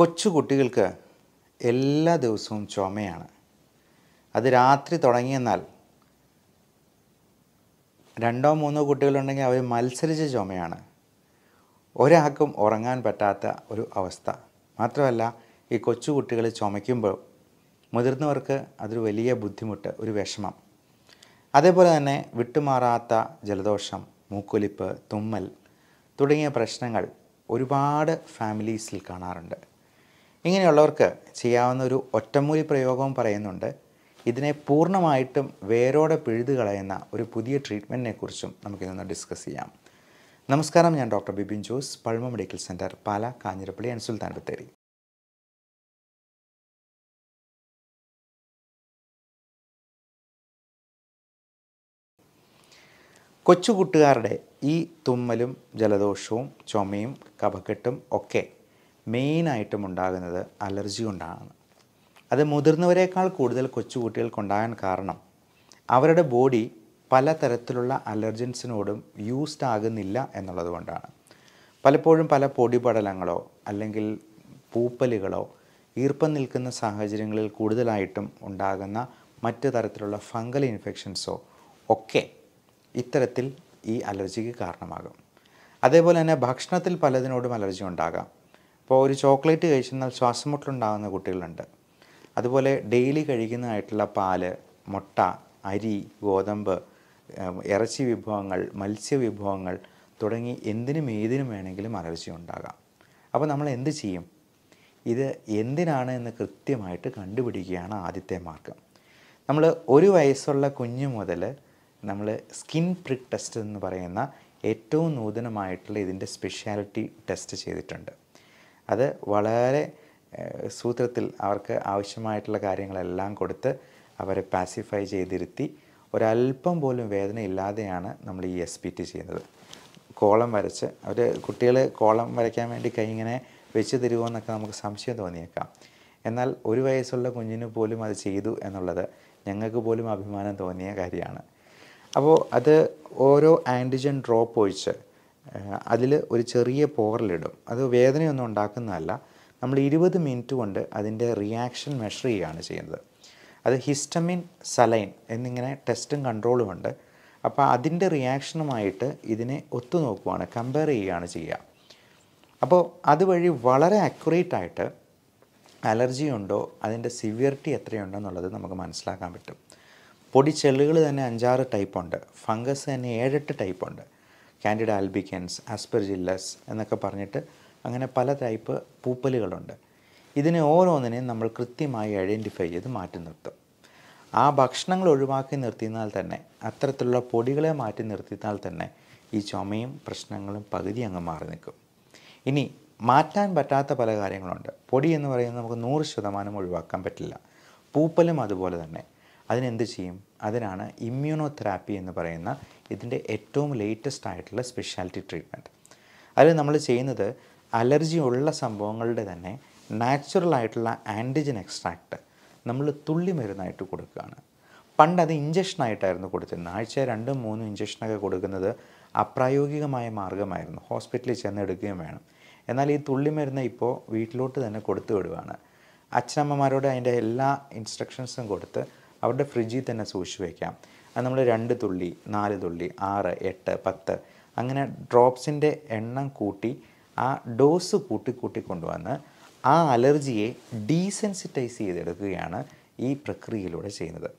കൊച്ചു കുട്ടികൾക്ക് എല്ലാ ദിവസവും ചുമയാണ് അത് രാത്രി തുടങ്ങിയെന്നാൽ രണ്ടോ മൂന്നോ കുട്ടികളുണ്ടെങ്കിൽ അവർ മത്സരിച്ച് ചുമയാണ് ഒരാൾക്കും ഉറങ്ങാൻ പറ്റാത്ത ഒരു അവസ്ഥ മാത്രമല്ല ഈ കൊച്ചു കുട്ടികൾ ചുമയ്ക്കുമ്പോൾ മുതിർന്നവർക്ക് അതൊരു വലിയ ബുദ്ധിമുട്ട് ഒരു വിഷമം അതേപോലെ തന്നെ വിട്ടുമാറാത്ത ജലദോഷം മൂക്കൊലിപ്പ് തുമ്മൽ തുടങ്ങിയ പ്രശ്നങ്ങൾ ഒരുപാട് ഫാമിലീസിൽ കാണാറുണ്ട് ഇങ്ങനെയുള്ളവർക്ക് ചെയ്യാവുന്ന ഒരു ഒറ്റമൂലി പ്രയോഗവും പറയുന്നുണ്ട് ഇതിനെ പൂർണ്ണമായിട്ടും വേരോടെ പിഴുതു കളയുന്ന ഒരു പുതിയ ട്രീറ്റ്മെൻറ്റിനെ കുറിച്ചും നമുക്കിതൊന്ന് ഡിസ്കസ് ചെയ്യാം നമസ്കാരം ഞാൻ ഡോക്ടർ ബിബിൻ ജോസ് പഴമ medical centre Pala Kanjirappally and Sultan Bathery കൊച്ചുകുട്ടുകാരുടെ ഈ തുമ്മലും ജലദോഷവും ചുമയും കഫക്കെട്ടും ഒക്കെ മെയിനായിട്ടും ഉണ്ടാകുന്നത് അലർജി കൊണ്ടാണ് അത് മുതിർന്നവരെക്കാൾ കൂടുതൽ കൊച്ചുകുട്ടികൾക്കുണ്ടാകാൻ കാരണം അവരുടെ ബോഡി പലതരത്തിലുള്ള അലർജൻസിനോടും യൂസ്ഡ് ആകുന്നില്ല എന്നുള്ളതുകൊണ്ടാണ് പലപ്പോഴും പല പൊടിപടലങ്ങളോ അല്ലെങ്കിൽ പൂപ്പലുകളോ ഈർപ്പം നിൽക്കുന്ന സാഹചര്യങ്ങളിൽ കൂടുതലായിട്ടും ഉണ്ടാകുന്ന മറ്റ് തരത്തിലുള്ള ഫംഗൽ ഇൻഫെക്ഷൻസോ ഒക്കെ ഇത്തരത്തിൽ ഈ അലർജിക്ക് കാരണമാകും അതേപോലെ തന്നെ ഭക്ഷണത്തിൽ പലതിനോടും അലർജി ഉണ്ടാകാം ഇപ്പോൾ ഒരു ചോക്ലേറ്റ് കഴിച്ചെന്നാൽ ശ്വാസം മുട്ടലുണ്ടാകുന്ന കുട്ടികളുണ്ട് അതുപോലെ ഡെയിലി കഴിക്കുന്നതായിട്ടുള്ള പാല് മുട്ട അരി ഗോതമ്പ് ഇറച്ചി വിഭവങ്ങൾ മത്സ്യ വിഭവങ്ങൾ തുടങ്ങി എന്തിനും ഏതിനും വേണമെങ്കിലും അലർജി ഉണ്ടാകാം അപ്പോൾ നമ്മൾ എന്ത് ചെയ്യും ഇത് എന്തിനാണ് എന്ന് കൃത്യമായിട്ട് കണ്ടുപിടിക്കുകയാണ് ആദ്യത്തെ മാർഗം നമ്മൾ ഒരു വയസ്സുള്ള കുഞ്ഞു മുതൽ നമ്മൾ സ്കിൻ പ്രിക് ടെസ്റ്റ് എന്ന് പറയുന്ന ഏറ്റവും നൂതനമായിട്ടുള്ള ഇതിൻ്റെ സ്പെഷ്യാലിറ്റി ടെസ്റ്റ് ചെയ്തിട്ടുണ്ട് അത് വളരെ സൂത്രത്തിൽ അവർക്ക് ആവശ്യമായിട്ടുള്ള കാര്യങ്ങളെല്ലാം കൊടുത്ത് അവരെ പാസിഫൈ ചെയ്തിരുത്തി ഒരല്പം പോലും വേദന ഇല്ലാതെയാണ് നമ്മൾ ഈ എസ് പി ടി ചെയ്യുന്നത് കോളം വരച്ച് അവർ കുട്ടികൾ കോളം വരയ്ക്കാൻ വേണ്ടി കൈ ഇങ്ങനെ വെച്ച് തരുമോ എന്നൊക്കെ നമുക്ക് സംശയം തോന്നിയേക്കാം എന്നാൽ ഒരു വയസ്സുള്ള കുഞ്ഞിന് പോലും അത് ചെയ്തു എന്നുള്ളത് ഞങ്ങൾക്ക് പോലും അഭിമാനം തോന്നിയ കാര്യമാണ് അപ്പോൾ അത് ഓരോ ആൻറ്റിജൻ ഡ്രോപ്പ് ഒഴിച്ച് അതിൽ ഒരു ചെറിയ പോറലിടും അത് വേദനയൊന്നും ഉണ്ടാക്കുന്നതല്ല നമ്മൾ ഇരുപത് മിനിറ്റ് കൊണ്ട് അതിൻ്റെ റിയാക്ഷൻ മെഷർ ചെയ്യുകയാണ് ചെയ്യുന്നത് അത് ഹിസ്റ്റമിൻ സലൈൻ എന്നിങ്ങനെ ടെസ്റ്റും കൺട്രോളും ഉണ്ട് അപ്പോൾ അതിൻ്റെ റിയാക്ഷനുമായിട്ട് ഇതിനെ ഒത്തുനോക്കുകയാണ് കമ്പയർ ചെയ്യുകയാണ് ചെയ്യുക അപ്പോൾ അതുവഴി വളരെ അക്യുറേറ്റ് ആയിട്ട് അലർജി ഉണ്ടോ അതിൻ്റെ സിവിയറിറ്റി എത്രയുണ്ടോ എന്നുള്ളത് നമുക്ക് മനസ്സിലാക്കാൻ പറ്റും പൊടിച്ചെള്ളുകൾ തന്നെ അഞ്ചാറ് ടൈപ്പുണ്ട് ഫംഗസ് തന്നെ ഏഴെട്ട് ടൈപ്പുണ്ട് കാൻഡിഡ ആൽബിക്കൻസ് ആസ്പെർജില്ലസ് എന്നൊക്കെ പറഞ്ഞിട്ട് അങ്ങനെ പല ടൈപ്പ് പൂപ്പലുകളുണ്ട് ഇതിനെ ഓരോന്നിനെയും നമ്മൾ കൃത്യമായി ഐഡൻറ്റിഫൈ ചെയ്ത് മാറ്റി നിർത്തും ആ ഭക്ഷണങ്ങൾ ഒഴിവാക്കി നിർത്തിയാൽ തന്നെ അത്തരത്തിലുള്ള പൊടികളെ മാറ്റി നിർത്തിയാൽ തന്നെ ഈ ചുമയും പ്രശ്നങ്ങളും പകുതി അങ്ങ് മാറി നിൽക്കും ഇനി മാറ്റാൻ പറ്റാത്ത പല കാര്യങ്ങളുണ്ട് പൊടി എന്ന് പറയുന്നത് നമുക്ക് നൂറ് ശതമാനം ഒഴിവാക്കാൻ പറ്റില്ല പൂപ്പലും അതുപോലെ തന്നെ അതിനെന്ത് ചെയ്യും അതിനാണ് ഇമ്മ്യൂണോ തെറാപ്പി എന്ന് പറയുന്ന ഇതിൻ്റെ ഏറ്റവും ലേറ്റസ്റ്റ് ആയിട്ടുള്ള സ്പെഷ്യാലിറ്റി ട്രീറ്റ്മെൻറ്റ് അതിൽ നമ്മൾ ചെയ്യുന്നത് അലർജി ഉള്ള സംഭവങ്ങളുടെ തന്നെ നാച്ചുറൽ ആയിട്ടുള്ള ആൻറ്റിജൻ എക്സ്ട്രാക്റ്റ് നമ്മൾ തുള്ളി മരുന്നായിട്ട് കൊടുക്കുകയാണ് പണ്ട് അത് ഇഞ്ചക്ഷനായിട്ടായിരുന്നു കൊടുത്തിരുന്നത് ആഴ്ച രണ്ടും മൂന്നും ഇഞ്ചക്ഷനൊക്കെ കൊടുക്കുന്നത് അപ്രായോഗികമായ മാർഗമായിരുന്നു ഹോസ്പിറ്റലിൽ ചെന്ന് എടുക്കുകയും വേണം എന്നാൽ ഈ തുള്ളി മരുന്ന് ഇപ്പോൾ വീട്ടിലോട്ട് തന്നെ കൊടുത്തു വിടുവാണ് അച്ഛനമ്മമാരോട് അതിൻ്റെ എല്ലാ ഇൻസ്ട്രക്ഷൻസും കൊടുത്ത് അവരുടെ ഫ്രിഡ്ജിൽ തന്നെ സൂക്ഷിച്ച് വയ്ക്കാം അത് നമ്മൾ രണ്ട് തുള്ളി നാല് തുള്ളി ആറ് എട്ട് പത്ത് അങ്ങനെ ഡ്രോപ്സിൻ്റെ എണ്ണം കൂട്ടി ആ ഡോസ് കൂട്ടി കൂട്ടി കൊണ്ടുവന്ന് ആ അലർജിയെ ഡീസെൻസിറ്റൈസ് ചെയ്തെടുക്കുകയാണ് ഈ പ്രക്രിയയിലൂടെ ചെയ്യുന്നത്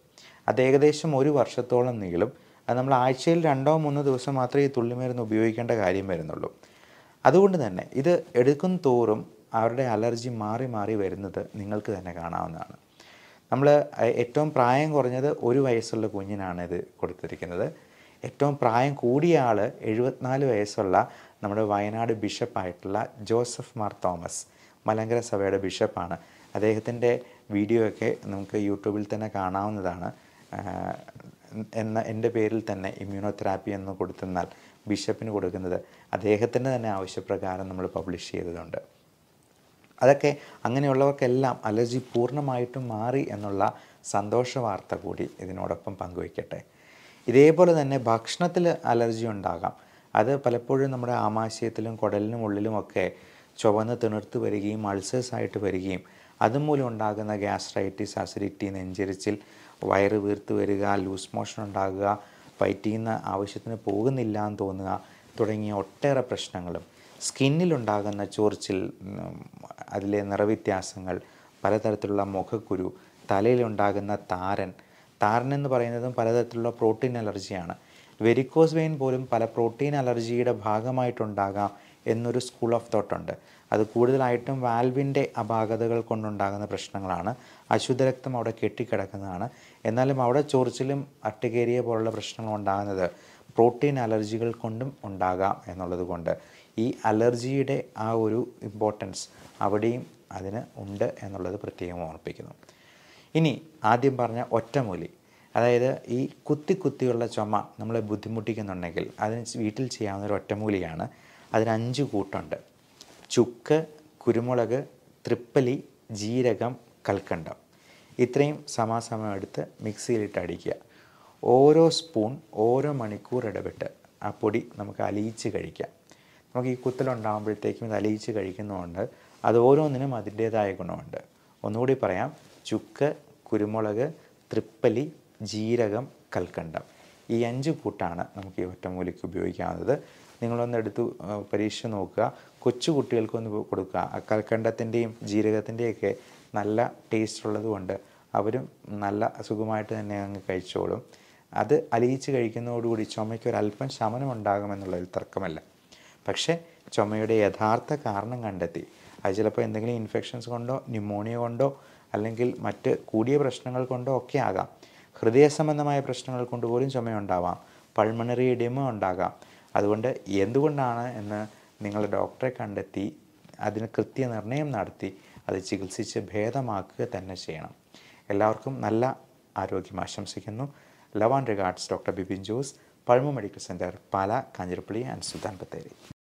അത് ഏകദേശം ഒരു വർഷത്തോളം നീളും അത് നമ്മൾ ആഴ്ചയിൽ രണ്ടോ മൂന്നോ ദിവസം മാത്രമേ ഈ തുള്ളിമരുന്ന് ഉപയോഗിക്കേണ്ട കാര്യം വരുന്നുള്ളൂ അതുകൊണ്ട് തന്നെ ഇത് എടുക്കും തോറും അവരുടെ അലർജി മാറി മാറി വരുന്നത് നിങ്ങൾക്ക് തന്നെ കാണാവുന്നതാണ് നമ്മൾ ഏറ്റവും പ്രായം കുറഞ്ഞത് ഒരു വയസ്സുള്ള കുഞ്ഞിനാണ് ഇത് കൊടുത്തിരിക്കുന്നത് ഏറ്റവും പ്രായം കൂടിയ ആൾ എഴുപത്തിനാല് വയസ്സുള്ള നമ്മുടെ വയനാട് ബിഷപ്പായിട്ടുള്ള ജോസഫ് മാർ തോമസ് മലങ്കര സഭയുടെ ബിഷപ്പാണ് അദ്ദേഹത്തിൻ്റെ വീഡിയോ ഒക്കെ നമുക്ക് യൂട്യൂബിൽ തന്നെ കാണാവുന്നതാണ് എന്ന എൻ്റെ പേരിൽ തന്നെ ഇമ്മ്യൂണോതെറാപ്പി എന്ന് കൊടുത്തെന്നാൽ ബിഷപ്പിന് കൊടുക്കുന്നത് അദ്ദേഹത്തിൻ്റെ തന്നെ ആവശ്യപ്രകാരം നമ്മൾ പബ്ലിഷ് ചെയ്തതുണ്ട് അതൊക്കെ അങ്ങനെയുള്ളവർക്കെല്ലാം അലർജി പൂർണ്ണമായിട്ടും മാറി എന്നുള്ള സന്തോഷ വാർത്ത കൂടി ഇതിനോടൊപ്പം പങ്കുവയ്ക്കട്ടെ ഇതേപോലെ തന്നെ ഭക്ഷണത്തിൽ അലർജി ഉണ്ടാകാം അത് പലപ്പോഴും നമ്മുടെ ആമാശയത്തിലും കുടലിനും ഉള്ളിലുമൊക്കെ ചുവന്ന് തിണർത്ത് വരികയും ആയിട്ട് വരികയും അതുമൂലം ഉണ്ടാകുന്ന ഗ്യാസ്ട്രൈറ്റിസ് അസിഡിറ്റി നെഞ്ചരിച്ചിൽ വയറ് വീർത്ത് വരിക ലൂസ് മോഷൻ ഉണ്ടാകുക വയറ്റിൽ ആവശ്യത്തിന് പോകുന്നില്ല എന്ന് തോന്നുക തുടങ്ങിയ ഒട്ടേറെ പ്രശ്നങ്ങളും സ്കിന്നിലുണ്ടാകുന്ന ചൊറിച്ചിൽ അതിലെ നിറവ്യത്യാസങ്ങൾ പലതരത്തിലുള്ള മുഖക്കുരു തലയിലുണ്ടാകുന്ന താരൻ താരൻ എന്ന് പറയുന്നതും പലതരത്തിലുള്ള പ്രോട്ടീൻ അലർജിയാണ് വെരിക്കോസ് വെയിൻ പോലും പല പ്രോട്ടീൻ അലർജിയുടെ ഭാഗമായിട്ടുണ്ടാകാം എന്നൊരു സ്കൂൾ ഓഫ് തോട്ടുണ്ട് അത് കൂടുതലായിട്ടും വാൽവിൻ്റെ അപാകതകൾ കൊണ്ടുണ്ടാകുന്ന പ്രശ്നങ്ങളാണ് അശുദ്ധരക്തം അവിടെ കെട്ടിക്കിടക്കുന്നതാണ് എന്നാലും അവിടെ ചൊറിച്ചിലും അട്ടുകേരിയ പോലുള്ള പ്രശ്നങ്ങൾ ഉണ്ടാകുന്നത് പ്രോട്ടീൻ അലർജികൾ കൊണ്ടും ഉണ്ടാകാം എന്നുള്ളത് കൊണ്ട് ഈ അലർജിയുടെ ആ ഒരു ഇമ്പോർട്ടൻസ് അവിടെയും അതിന് ഉണ്ട് എന്നുള്ളത് പ്രത്യേകം ഓർപ്പിക്കുന്നു ഇനി ആദ്യം പറഞ്ഞ ഒറ്റമൂലി അതായത് ഈ കുത്തി കുത്തിയുള്ള ചുമ നമ്മളെ ബുദ്ധിമുട്ടിക്കുന്നുണ്ടെങ്കിൽ അതിന് വീട്ടിൽ ചെയ്യാവുന്ന ഒരു ഒറ്റമൂലിയാണ് അതിന് അഞ്ച് കൂട്ടുണ്ട് ചുക്ക് കുരുമുളക് തൃപ്പലി ജീരകം കൽക്കണ്ടം ഇത്രയും സമാസമയം എടുത്ത് മിക്സിയിലിട്ട് അടിക്കുക ഓരോ സ്പൂൺ ഓരോ മണിക്കൂർ ഇടപെട്ട് ആ പൊടി നമുക്ക് അലിയിച്ച് കഴിക്കാം നമുക്ക് ഈ കുത്തലുണ്ടാകുമ്പോഴത്തേക്കും ഇത് അലിയിച്ച് കഴിക്കുന്നതുകൊണ്ട് അത് ഓരോന്നിനും അതിൻ്റേതായ ഗുണമുണ്ട് ഒന്നുകൂടി പറയാം ചുക്ക് കുരുമുളക് തൃപ്പലി ജീരകം കൽക്കണ്ടം ഈ അഞ്ച് കൂട്ടാണ് നമുക്ക് ഈ ഒറ്റമൂലിക്ക് ഉപയോഗിക്കാവുന്നത് നിങ്ങളൊന്ന് എടുത്ത് പരീക്ഷ നോക്കുക കൊച്ചു കുട്ടികൾക്കൊന്ന് കൊടുക്കുക കൽക്കണ്ടത്തിൻ്റെയും ജീരകത്തിൻ്റെയൊക്കെ നല്ല ടേസ്റ്റ് ഉള്ളതുകൊണ്ട് അവരും നല്ല സുഖമായിട്ട് തന്നെ അങ്ങ് കഴിച്ചോളും അത് അലിയിച്ച് കഴിക്കുന്നതോടുകൂടി ചുമയ്ക്ക് ഒരല്പം ശമനം ഉണ്ടാകുമെന്നുള്ളതിൽ തർക്കമല്ല പക്ഷേ ചുമയുടെ യഥാർത്ഥ കാരണം കണ്ടെത്തി അത് ചിലപ്പോൾ എന്തെങ്കിലും ഇൻഫെക്ഷൻസ് കൊണ്ടോ ന്യൂമോണിയ കൊണ്ടോ അല്ലെങ്കിൽ മറ്റ് കൂടിയ പ്രശ്നങ്ങൾ കൊണ്ടോ ഒക്കെ ആകാം ഹൃദയ സംബന്ധമായ പ്രശ്നങ്ങൾ കൊണ്ട് പോലും ചുമയുണ്ടാവാം പൾമണറി ഇടിമ ഉണ്ടാകാം അതുകൊണ്ട് എന്തുകൊണ്ടാണ് എന്ന് നിങ്ങൾ ഡോക്ടറെ കണ്ടെത്തി അതിന് കൃത്യ നിർണയം നടത്തി അത് ചികിത്സിച്ച് ഭേദമാക്കുക തന്നെ ചെയ്യണം എല്ലാവർക്കും നല്ല ആരോഗ്യം ആശംസിക്കുന്നു love and regards doctor Bipin Jose പഴമുമടിക്ക് സെൻറ്റർ പാല കാഞ്ഞിരപ്പള്ളി ആൻഡ് സുൽത്താൻ ബത്തേരി